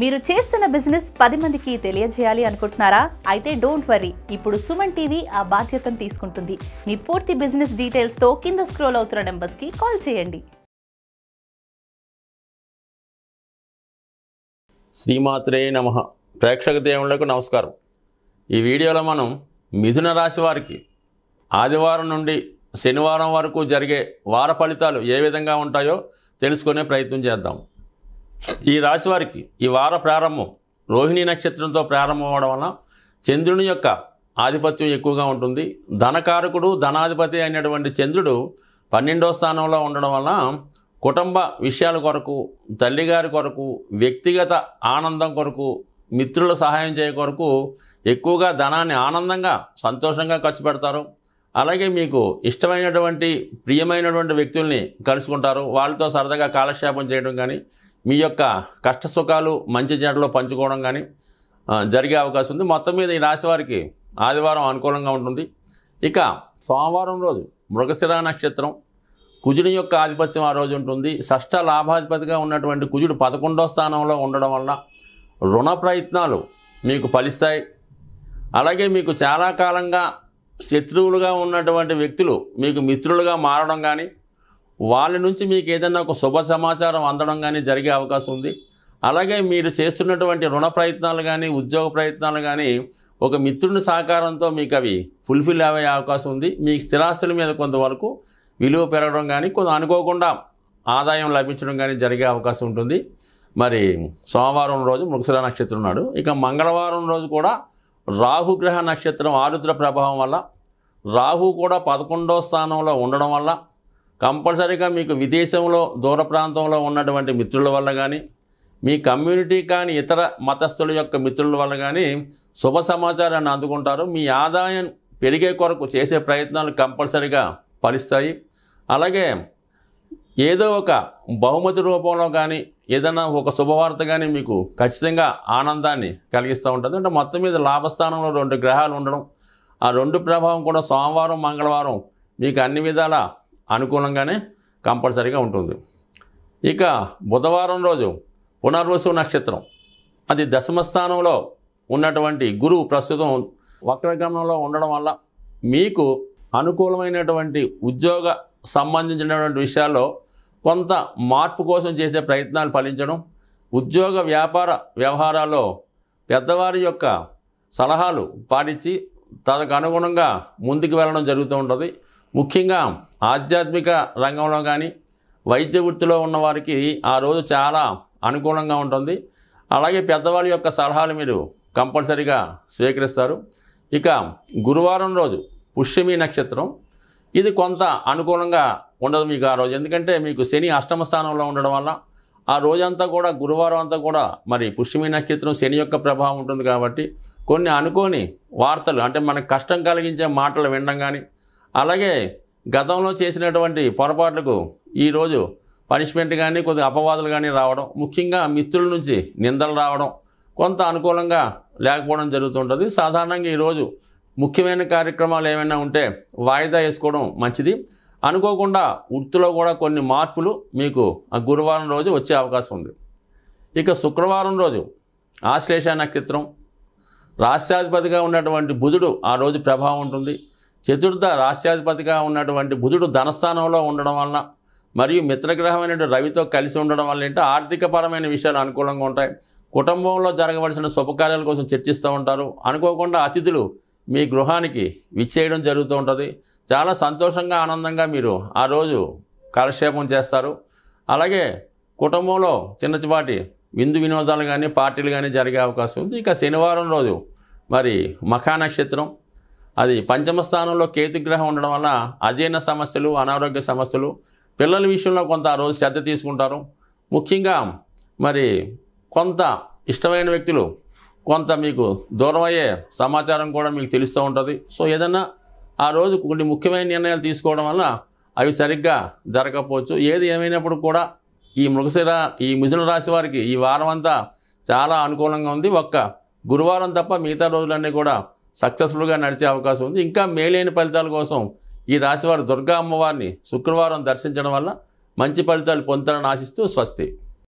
మీరు చేస్తున్న బిజినెస్ పది మందికి తెలియజేయాలి అనుకుంటున్నారా అయితే డోంట్ వరీ ఇప్పుడు సుమన్ టీవీ ఆ బాధ్యతను తీసుకుంటుంది మీ పూర్తి బిజినెస్ డీటెయిల్స్తో కింద స్క్రోల్ అవుతున్న నెంబర్స్కి కాల్ చేయండి శ్రీమాత్రే నమ ప్రేక్షక దేవులకు నమస్కారం ఈ వీడియోలో మనం మిథున రాశి వారికి ఆదివారం నుండి శనివారం వరకు జరిగే వార ఫలితాలు ఏ విధంగా ఉంటాయో తెలుసుకునే ప్రయత్నం చేద్దాం ఈ రాశి వారికి ఈ వార ప్రారంభం రోహిణీ నక్షత్రంతో ప్రారంభం అవడం వలన చంద్రుని యొక్క ఆధిపత్యం ఎక్కువగా ఉంటుంది ధనకారకుడు ధనాధిపతి అయినటువంటి చంద్రుడు పన్నెండో స్థానంలో ఉండడం వలన కుటుంబ విషయాల కొరకు తల్లిగారి కొరకు వ్యక్తిగత ఆనందం కొరకు మిత్రుల సహాయం చేయ కొరకు ఎక్కువగా ధనాన్ని ఆనందంగా సంతోషంగా ఖర్చు పెడతారు అలాగే మీకు ఇష్టమైనటువంటి ప్రియమైనటువంటి వ్యక్తుల్ని కలుసుకుంటారు వాళ్ళతో సరదాగా కాలక్షేపం చేయడం కానీ మీ యొక్క కష్ట సుఖాలు మంచి చెడ్డలో పంచుకోవడం కానీ జరిగే అవకాశం ఉంది మొత్తం మీద ఈ రాశి వారికి ఆదివారం అనుకూలంగా ఉంటుంది ఇక సోమవారం రోజు మృగశిర నక్షత్రం కుజుడి యొక్క ఆధిపత్యం ఆ రోజు ఉంటుంది షష్ట లాభాధిపతిగా ఉన్నటువంటి కుజుడు పదకొండో స్థానంలో ఉండడం వల్ల రుణ ప్రయత్నాలు మీకు ఫలిస్తాయి అలాగే మీకు చాలా కాలంగా శత్రువులుగా ఉన్నటువంటి వ్యక్తులు మీకు మిత్రులుగా మారడం కానీ వాళ్ళ నుంచి మీకు ఏదైనా ఒక శుభ సమాచారం అందడం కానీ జరిగే అవకాశం ఉంది అలాగే మీరు చేస్తున్నటువంటి రుణ ప్రయత్నాలు కానీ ఉద్యోగ ప్రయత్నాలు కానీ ఒక మిత్రుని సహకారంతో మీకు అవి ఫుల్ఫిల్ అయ్యే అవకాశం ఉంది మీ స్థిరాస్తుల మీద కొంతవరకు విలువ పెరగడం కానీ కొంత అనుకోకుండా ఆదాయం లభించడం కానీ జరిగే అవకాశం ఉంటుంది మరి సోమవారం రోజు మృగశిల నక్షత్రం ఉన్నాడు ఇక మంగళవారం రోజు కూడా రాహుగ్రహ నక్షత్రం ఆరుద్ర ప్రభావం వల్ల రాహు కూడా పదకొండో స్థానంలో ఉండడం వల్ల కంపల్సరీగా మీకు విదేశంలో దూర ప్రాంతంలో ఉన్నటువంటి మిత్రుల వల్ల కానీ మీ కమ్యూనిటీ కానీ ఇతర మతస్థుల యొక్క మిత్రుల వల్ల కానీ శుభ సమాచారాన్ని అందుకుంటారు మీ ఆదాయం పెరిగే కొరకు చేసే ప్రయత్నాలు కంపల్సరీగా ఫలిస్తాయి అలాగే ఏదో ఒక బహుమతి రూపంలో కానీ ఏదైనా ఒక శుభవార్త కానీ మీకు ఖచ్చితంగా ఆనందాన్ని కలిగిస్తూ ఉంటుంది అంటే మొత్తం మీద లాభస్థానంలో రెండు గ్రహాలు ఉండడం ఆ రెండు ప్రభావం కూడా సోమవారం మంగళవారం మీకు అన్ని విధాల అనుకూలంగానే కంపల్సరీగా ఉంటుంది ఇక బుధవారం రోజు పునర్వసు నక్షత్రం అది దశమ స్థానంలో ఉన్నటువంటి గురువు ప్రస్తుతం వక్రగమనంలో ఉండడం వల్ల మీకు అనుకూలమైనటువంటి ఉద్యోగ సంబంధించినటువంటి విషయాల్లో కొంత మార్పు కోసం చేసే ప్రయత్నాలు ఫలించడం ఉద్యోగ వ్యాపార వ్యవహారాల్లో పెద్దవారి యొక్క సలహాలు పాటించి తనకు అనుగుణంగా ముందుకు వెళ్ళడం జరుగుతూ ఉంటుంది ముఖ్యంగా ఆధ్యాత్మిక రంగంలో కానీ వైద్య వృత్తిలో ఉన్నవారికి ఆ రోజు చాలా అనుకూలంగా ఉంటుంది అలాగే పెద్దవాళ్ళ యొక్క సలహాలు మీరు కంపల్సరీగా స్వీకరిస్తారు ఇక గురువారం రోజు పుష్యమి నక్షత్రం ఇది కొంత అనుకూలంగా ఉండదు మీకు ఆ రోజు ఎందుకంటే మీకు శని అష్టమ స్థానంలో ఉండడం వల్ల ఆ రోజంతా కూడా గురువారం అంతా కూడా మరి పుష్యమి నక్షత్రం శని యొక్క ప్రభావం ఉంటుంది కాబట్టి కొన్ని అనుకోని వార్తలు అంటే మనకు కష్టం కలిగించే మాటలు వినడం కానీ అలాగే గతంలో చేసినటువంటి పొరపాట్లకు ఈరోజు పనిష్మెంట్ కానీ కొద్దిగా అపవాదులు కానీ రావడం ముఖ్యంగా మిత్రుల నుంచి నిందలు రావడం కొంత అనుకూలంగా లేకపోవడం జరుగుతుంటుంది సాధారణంగా ఈరోజు ముఖ్యమైన కార్యక్రమాలు ఏమైనా ఉంటే వాయిదా వేసుకోవడం మంచిది అనుకోకుండా వృత్తిలో కూడా కొన్ని మార్పులు మీకు ఆ గురువారం రోజు వచ్చే అవకాశం ఉంది ఇక శుక్రవారం రోజు ఆశ్లేష నక్షత్రం రాష్ట్రాధిపతిగా ఉన్నటువంటి బుధుడు ఆ రోజు ప్రభావం ఉంటుంది చతుర్థ రాష్ట్రాధిపతిగా ఉన్నటువంటి బుధుడు ధనస్థానంలో ఉండడం వలన మరియు మిత్రగ్రహమైన రవితో కలిసి ఉండడం వల్ల ఏంటో ఆర్థికపరమైన విషయాలు అనుకూలంగా ఉంటాయి కుటుంబంలో జరగవలసిన శుభకార్యాల కోసం చర్చిస్తూ ఉంటారు అనుకోకుండా అతిథులు మీ గృహానికి విచ్చేయడం జరుగుతూ ఉంటుంది చాలా సంతోషంగా ఆనందంగా మీరు ఆ రోజు కాలక్షేపం చేస్తారు అలాగే కుటుంబంలో చిన్నచిపాటి విందు వినోదాలు కానీ పార్టీలు కానీ జరిగే అవకాశం ఉంది ఇక శనివారం రోజు మరి మఖా నక్షత్రం అది పంచమ స్థానంలో కేతుగ్రహం ఉండడం వల్ల అజీర్ణ సమస్యలు అనారోగ్య సమస్యలు పిల్లల విషయంలో కొంత ఆ రోజు శ్రద్ధ తీసుకుంటారు ముఖ్యంగా మరి కొంత ఇష్టమైన వ్యక్తులు కొంత మీకు దూరం అయ్యే సమాచారం కూడా మీకు తెలుస్తూ ఉంటుంది సో ఏదన్నా ఆ రోజు కొన్ని ముఖ్యమైన నిర్ణయాలు తీసుకోవడం వల్ల అవి సరిగ్గా జరగకపోవచ్చు ఏది ఏమైనప్పుడు కూడా ఈ మృగశిర ఈ మిథున రాశి వారికి ఈ వారం అంతా చాలా అనుకూలంగా ఉంది ఒక్క గురువారం తప్ప మిగతా రోజులన్నీ కూడా సక్సెస్ఫుల్గా నడిచే అవకాశం ఉంది ఇంకా మేలైన ఫలితాల కోసం ఈ రాశివారు దుర్గా అమ్మవారిని శుక్రవారం దర్శించడం వల్ల మంచి ఫలితాలు పొందుతారని ఆశిస్తూ స్వస్తి